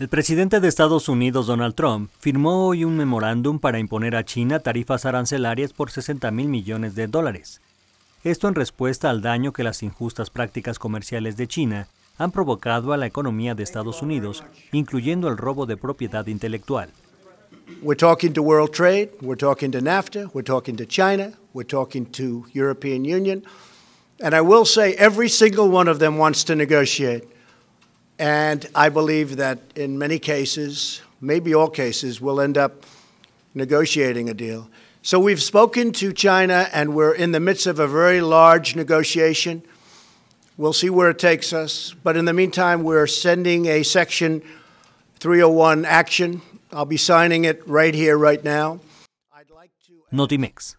El presidente de Estados Unidos, Donald Trump, firmó hoy un memorándum para imponer a China tarifas arancelarias por 60 mil millones de dólares. Esto en respuesta al daño que las injustas prácticas comerciales de China han provocado a la economía de Estados Unidos, incluyendo el robo de propiedad intelectual. We're talking to World Trade, we're talking to NAFTA, we're talking to China, we're talking to European Union, and I will say every single one of them wants to negotiate. And I believe that in many cases, maybe all cases, we'll end up negotiating a deal. So we've spoken to China, and we're in the midst of a very large negotiation. We'll see where it takes us. But in the meantime, we're sending a Section 301 action. I'll be signing it right here, right now. I'd Mix.